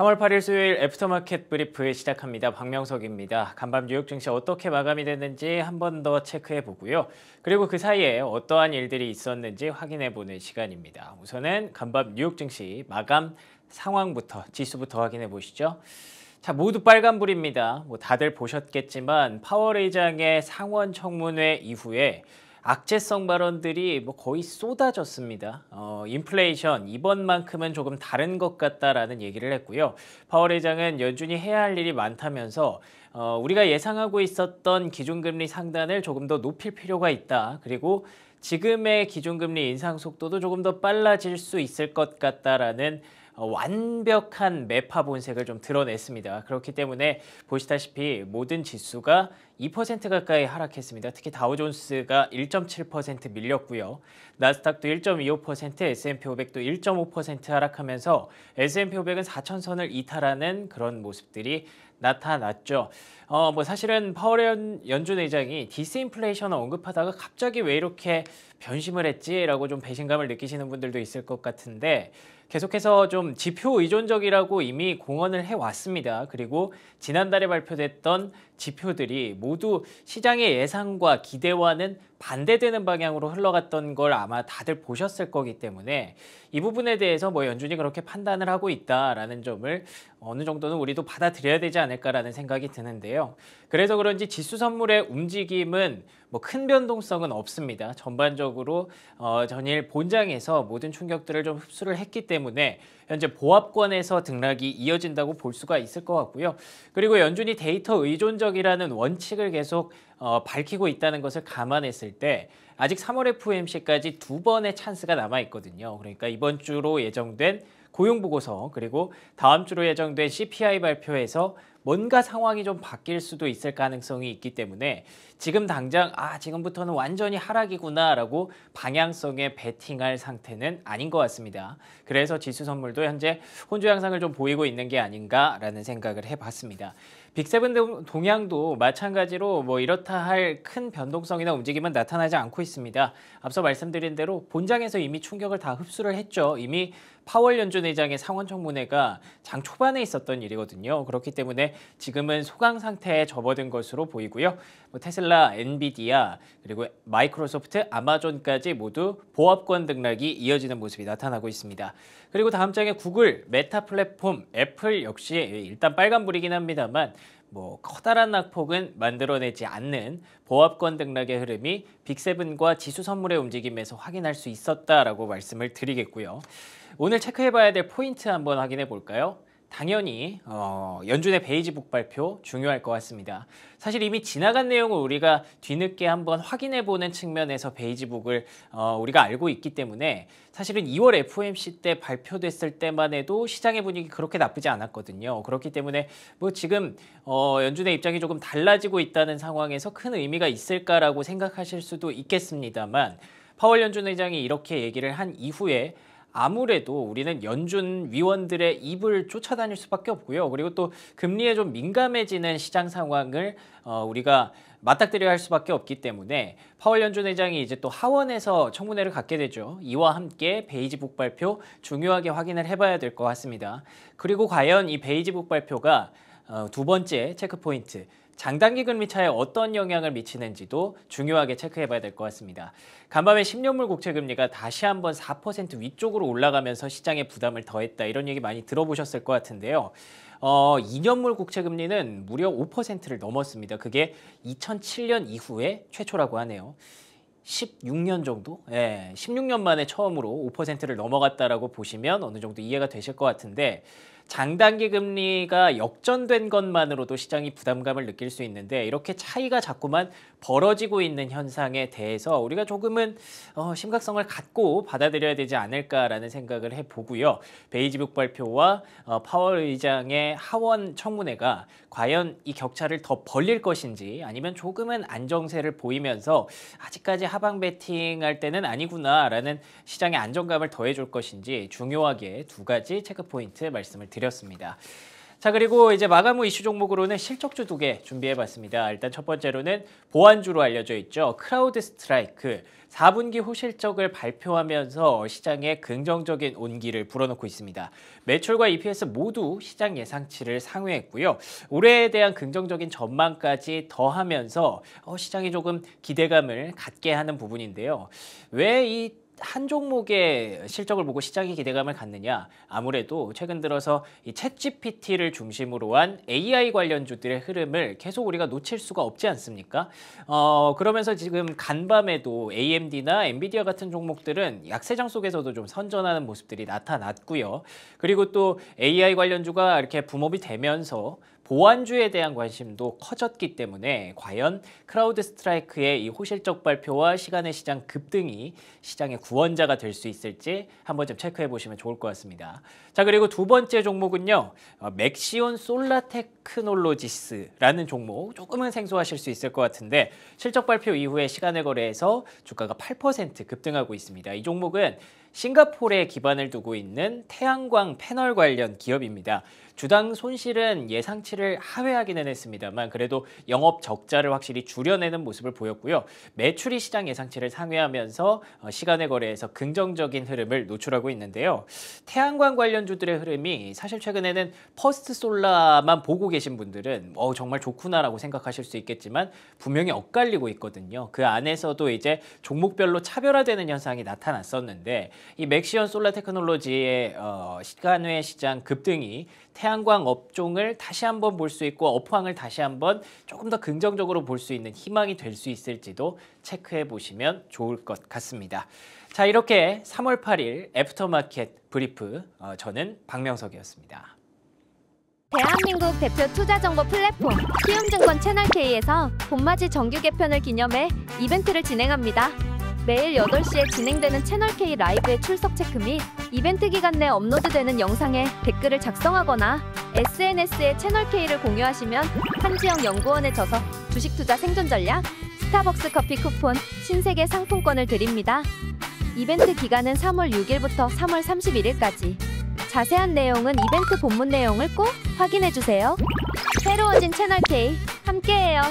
3월 8일 수요일 애프터마켓 브리프 에 시작합니다. 박명석입니다. 간밤 뉴욕 증시 어떻게 마감이 됐는지 한 번 더 체크해 보고요. 그리고 그 사이에 어떠한 일들이 있었는지 확인해 보는 시간입니다. 우선은 간밤 뉴욕 증시 마감 상황부터 지수부터 확인해 보시죠. 자, 모두 빨간불입니다. 뭐 다들 보셨겠지만 파월의장의 상원 청문회 이후에 악재성 발언들이 뭐 거의 쏟아졌습니다. 어, 인플레이션 이번만큼은 조금 다른 것 같다라는 얘기를 했고요. 파월 의장은 연준이 해야 할 일이 많다면서 어, 우리가 예상하고 있었던 기준금리 상단을 조금 더 높일 필요가 있다. 그리고 지금의 기준금리 인상 속도도 조금 더 빨라질 수 있을 것 같다라는 어, 완벽한 메파 본색을 좀 드러냈습니다. 그렇기 때문에 보시다시피 모든 지수가 2% 가까이 하락했습니다. 특히 다우존스가 1.7% 밀렸고요. 나스닥도 1.25%, S&P 500도 1.5% 하락하면서 S&P 500은 4천선을 이탈하는 그런 모습들이 나타났죠. 어, 뭐 사실은 파월 연준 의장이 디스인플레이션을 언급하다가 갑자기 왜 이렇게 변심을 했지라고 좀 배신감을 느끼시는 분들도 있을 것 같은데 계속해서 좀 지표 의존적이라고 이미 공언을 해왔습니다. 그리고 지난달에 발표됐던 지표들이 모두 시장의 예상과 기대와는 반대되는 방향으로 흘러갔던 걸 아마 다들 보셨을 거기 때문에 이 부분에 대해서 뭐 연준이 그렇게 판단을 하고 있다라는 점을 어느 정도는 우리도 받아들여야 되지 않을까라는 생각이 드는데요. 그래서 그런지 지수 선물의 움직임은 뭐 큰 변동성은 없습니다. 전반적으로 어, 전일 본장에서 모든 충격들을 좀 흡수를 했기 때문에 때문에 현재 보합권에서 등락이 이어진다고 볼 수가 있을 것 같고요. 그리고 연준이 데이터 의존적이라는 원칙을 계속 어, 밝히고 있다는 것을 감안했을 때 아직 3월 FOMC까지 두 번의 찬스가 남아 있거든요. 그러니까 이번 주로 예정된 고용 보고서 그리고 다음 주로 예정된 CPI 발표에서 뭔가 상황이 좀 바뀔 수도 있을 가능성이 있기 때문에 지금 당장 아 지금부터는 완전히 하락이구나라고 방향성에 베팅할 상태는 아닌 것 같습니다. 그래서 지수 선물도 현재 혼조 양상을 좀 보이고 있는 게 아닌가라는 생각을 해봤습니다. 빅세븐 동향도 마찬가지로 뭐 이렇다 할 큰 변동성이나 움직임은 나타나지 않고 있습니다. 앞서 말씀드린 대로 본장에서 이미 충격을 다 흡수를 했죠. 이미 파월 연준 의장의 상원 청문회가 장 초반에 있었던 일이거든요. 그렇기 때문에 지금은 소강 상태에 접어든 것으로 보이고요. 뭐 테슬라, 엔비디아, 그리고 마이크로소프트, 아마존까지 모두 보합권 등락이 이어지는 모습이 나타나고 있습니다. 그리고 다음 장에 구글, 메타 플랫폼, 애플 역시 일단 빨간불이긴 합니다만 뭐 커다란 낙폭은 만들어내지 않는 보합권 등락의 흐름이 빅세븐과 지수 선물의 움직임에서 확인할 수 있었다라고 말씀을 드리겠고요. 오늘 체크해봐야 될 포인트 한번 확인해 볼까요? 당연히 어, 연준의 베이지북 발표 중요할 것 같습니다. 사실 이미 지나간 내용을 우리가 뒤늦게 한번 확인해 보는 측면에서 베이지북을 어, 우리가 알고 있기 때문에 사실은 2월 FOMC 때 발표됐을 때만 해도 시장의 분위기 그렇게 나쁘지 않았거든요. 그렇기 때문에 뭐 지금 어, 연준의 입장이 조금 달라지고 있다는 상황에서 큰 의미가 있을까라고 생각하실 수도 있겠습니다만 파월 연준 회장이 이렇게 얘기를 한 이후에 아무래도 우리는 연준 위원들의 입을 쫓아다닐 수밖에 없고요. 그리고 또 금리에 좀 민감해지는 시장 상황을 어, 우리가 맞닥뜨려야 할 수밖에 없기 때문에 파월 연준 회장이 이제 또 하원에서 청문회를 갖게 되죠. 이와 함께 베이지북 발표 중요하게 확인을 해봐야 될 것 같습니다. 그리고 과연 이 베이지북 발표가 어, 두 번째 체크포인트 장단기 금리차에 어떤 영향을 미치는지도 중요하게 체크해 봐야 될 것 같습니다. 간밤에 10년물 국채 금리가 다시 한번 4% 위쪽으로 올라가면서 시장에 부담을 더했다 이런 얘기 많이 들어보셨을 것 같은데요. 어, 2년물 국채 금리는 무려 5%를 넘었습니다. 그게 2007년 이후에 최초라고 하네요. 16년 정도? 예, 16년 만에 처음으로 5%를 넘어갔다라고 보시면 어느 정도 이해가 되실 것 같은데 장단기 금리가 역전된 것만으로도 시장이 부담감을 느낄 수 있는데 이렇게 차이가 자꾸만 벌어지고 있는 현상에 대해서 우리가 조금은 어, 심각성을 갖고 받아들여야 되지 않을까라는 생각을 해보고요. 베이지북 발표와 어, 파월 의장의 하원 청문회가 과연 이 격차를 더 벌릴 것인지 아니면 조금은 안정세를 보이면서 아직까지 하방 배팅할 때는 아니구나라는 시장의 안정감을 더해줄 것인지 중요하게 두 가지 체크 포인트 말씀을 드립니다. 드렸습니다. 자 그리고 이제 마감 후 이슈 종목으로는 실적주 두 개 준비해봤습니다. 일단 첫 번째로는 보안주로 알려져 있죠. 크라우드 스트라이크 4분기 호실적을 발표하면서 시장에 긍정적인 온기를 불어넣고 있습니다. 매출과 EPS 모두 시장 예상치를 상회했고요. 올해에 대한 긍정적인 전망까지 더하면서 어, 시장이 조금 기대감을 갖게 하는 부분인데요. 왜이 한 종목의 실적을 보고 시장이 기대감을 갖느냐 아무래도 최근 들어서 이챗 GPT를 중심으로 한 AI 관련주들의 흐름을 계속 우리가 놓칠 수가 없지 않습니까? 어 그러면서 지금 간밤에도 AMD나 엔비디아 같은 종목들은 약세장 속에서도 좀 선전하는 모습들이 나타났고요. 그리고 또 AI 관련주가 이렇게 붐업이 되면서 보안주에 대한 관심도 커졌기 때문에 과연 크라우드 스트라이크의 이 호실적 발표와 시간의 시장 급등이 시장의 구원자가 될 수 있을지 한번쯤 체크해 보시면 좋을 것 같습니다. 자 그리고 두 번째 종목은요. 어, 맥시온 솔라 테크놀로지스라는 종목 조금은 생소하실 수 있을 것 같은데 실적 발표 이후에 시간의 거래에서 주가가 8% 급등하고 있습니다. 이 종목은 싱가포르에 기반을 두고 있는 태양광 패널 관련 기업입니다. 주당 손실은 예상치를 하회하기는 했습니다만 그래도 영업 적자를 확실히 줄여내는 모습을 보였고요. 매출이 시장 예상치를 상회하면서 어, 시간의 거래에서 긍정적인 흐름을 노출하고 있는데요. 태양광 관련주들의 흐름이 사실 최근에는 퍼스트 솔라만 보고 계신 분들은 어, 정말 좋구나라고 생각하실 수 있겠지만 분명히 엇갈리고 있거든요. 그 안에서도 이제 종목별로 차별화되는 현상이 나타났었는데 이 맥시언 솔라 테크놀로지의 어, 시간외 시장 급등이 태양광 업종을 다시 한번 볼 수 있고 업황을 다시 한번 조금 더 긍정적으로 볼 수 있는 희망이 될 수 있을지도 체크해 보시면 좋을 것 같습니다. 자 이렇게 3월 8일 애프터마켓 브리프 어, 저는 박명석이었습니다. 대한민국 대표 투자 정보 플랫폼 키움증권 채널K에서 봄맞이 정규 개편을 기념해 이벤트를 진행합니다. 매일 8시에 진행되는 채널K 라이브의 출석 체크 및 이벤트 기간 내 업로드되는 영상에 댓글을 작성하거나 SNS에 채널K를 공유하시면 한지영 연구원에져서 주식 투자 생존 전략, 스타벅스 커피 쿠폰, 신세계 상품권을 드립니다. 이벤트 기간은 3월 6일부터 3월 31일까지. 자세한 내용은 이벤트 본문 내용을 꼭 확인해주세요. 새로워진 채널K 함께해요.